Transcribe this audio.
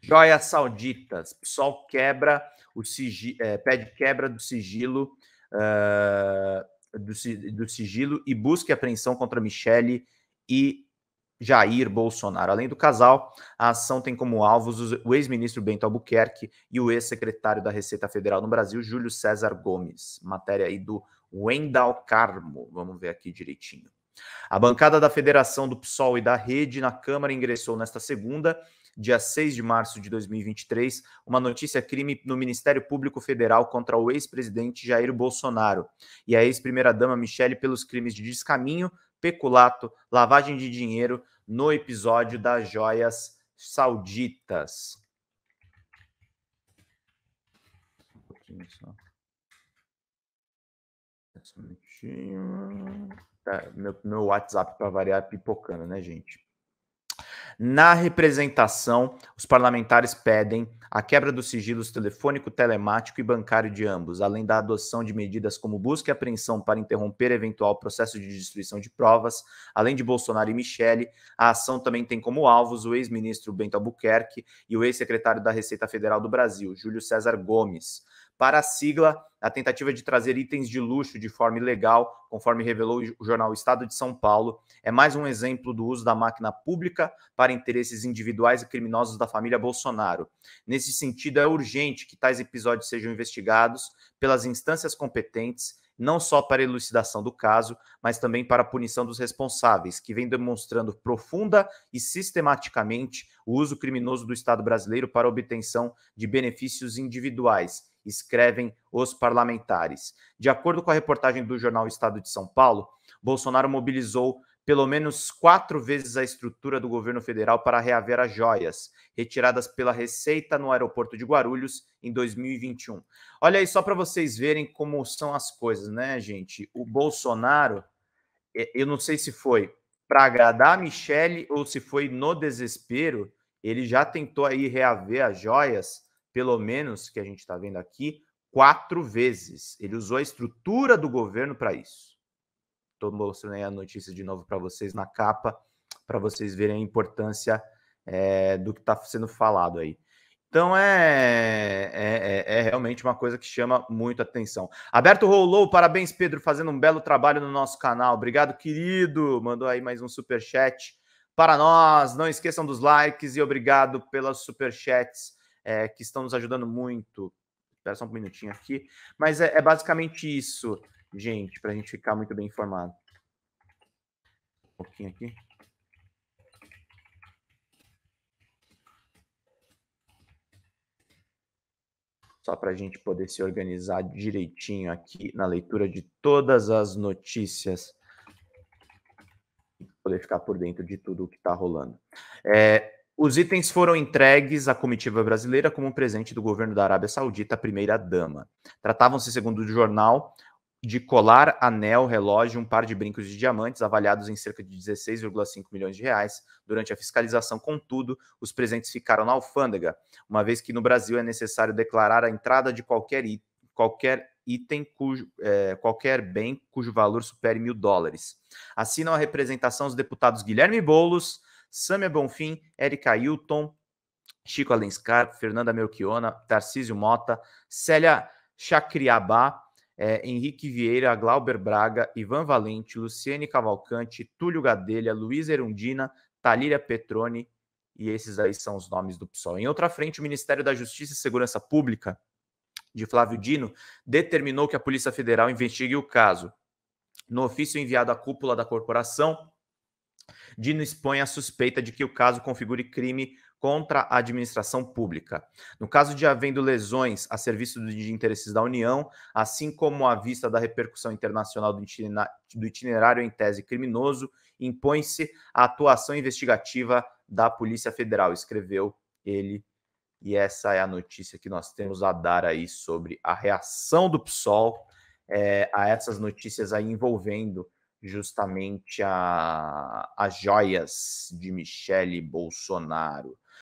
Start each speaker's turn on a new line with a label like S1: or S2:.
S1: Joias sauditas. O pessoal quebra o eh, é, pede quebra do sigilo, uh, do, do, sigilo e busca apreensão contra Michele e Jair Bolsonaro. Além do casal, a ação tem como alvos o ex-ministro Bento Albuquerque e o ex-secretário da Receita Federal no Brasil, Júlio César Gomes. Matéria aí do Wendal Carmo. Vamos ver aqui direitinho. A bancada da Federação do PSOL e da Rede na Câmara ingressou nesta segunda dia 6 de março de 2023, uma notícia crime no Ministério Público Federal contra o ex-presidente Jair Bolsonaro e a ex-primeira-dama Michele pelos crimes de descaminho, peculato, lavagem de dinheiro no episódio das joias sauditas. Um só. um Tá, meu, meu WhatsApp para variar é pipocando, né, gente? Na representação, os parlamentares pedem a quebra dos sigilos telefônico, telemático e bancário de ambos, além da adoção de medidas como busca e apreensão para interromper eventual processo de destruição de provas, além de Bolsonaro e Michele, a ação também tem como alvos o ex-ministro Bento Albuquerque e o ex-secretário da Receita Federal do Brasil, Júlio César Gomes para a sigla, a tentativa de trazer itens de luxo de forma ilegal, conforme revelou o jornal Estado de São Paulo, é mais um exemplo do uso da máquina pública para interesses individuais e criminosos da família Bolsonaro. Nesse sentido, é urgente que tais episódios sejam investigados pelas instâncias competentes não só para elucidação do caso, mas também para a punição dos responsáveis, que vem demonstrando profunda e sistematicamente o uso criminoso do Estado brasileiro para obtenção de benefícios individuais escrevem os parlamentares. De acordo com a reportagem do jornal Estado de São Paulo, Bolsonaro mobilizou pelo menos quatro vezes a estrutura do governo federal para reaver as joias retiradas pela Receita no aeroporto de Guarulhos em 2021. Olha aí, só para vocês verem como são as coisas, né, gente? O Bolsonaro, eu não sei se foi para agradar a Michele ou se foi no desespero, ele já tentou aí reaver as joias pelo menos que a gente está vendo aqui, quatro vezes. Ele usou a estrutura do governo para isso. Estou mostrando aí a notícia de novo para vocês na capa, para vocês verem a importância é, do que está sendo falado aí. Então é, é, é, é, realmente uma coisa que chama muito atenção. Aberto Rolou, parabéns, Pedro, fazendo um belo trabalho no nosso canal. Obrigado, querido. Mandou aí mais um super chat para nós. Não esqueçam dos likes e obrigado pelas super chats é, que estão nos ajudando muito. Espera só um minutinho aqui. Mas é, é basicamente isso, gente, para a gente ficar muito bem informado. Um pouquinho aqui. só para a gente poder se organizar direitinho aqui na leitura de todas as notícias poder ficar por dentro de tudo o que está rolando. É, os itens foram entregues à comitiva brasileira como um presente do governo da Arábia Saudita à primeira-dama. Tratavam-se, segundo o jornal, de colar, anel, relógio, um par de brincos de diamantes avaliados em cerca de 16,5 milhões de reais. Durante a fiscalização, contudo, os presentes ficaram na alfândega, uma vez que no Brasil é necessário declarar a entrada de qualquer, qualquer item, cujo, é, qualquer bem cujo valor supere mil dólares. Assinam a representação os deputados Guilherme Boulos, Sâmia é Bonfim, Erika Hilton, Chico Alenscar, Fernanda Melchiona, Tarcísio Mota, Célia Chacriabá, é, Henrique Vieira, Glauber Braga, Ivan Valente, Luciene Cavalcante, Túlio Gadelha, Luiz Erundina, Talíria Petrone, e esses aí são os nomes do PSOL. Em outra frente, o Ministério da Justiça e Segurança Pública, de Flávio Dino, determinou que a Polícia Federal investigue o caso. No ofício enviado à cúpula da corporação, Dino expõe a suspeita de que o caso configure crime contra a administração pública. No caso de havendo lesões a serviço de interesses da União, assim como à vista da repercussão internacional do itinerário em tese criminoso, impõe-se a atuação investigativa da Polícia Federal, escreveu ele. E essa é a notícia que nós temos a dar aí sobre a reação do PSOL é, eh, a essas notícias aí envolvendo justamente a, as joias de Michele Bolsonaro.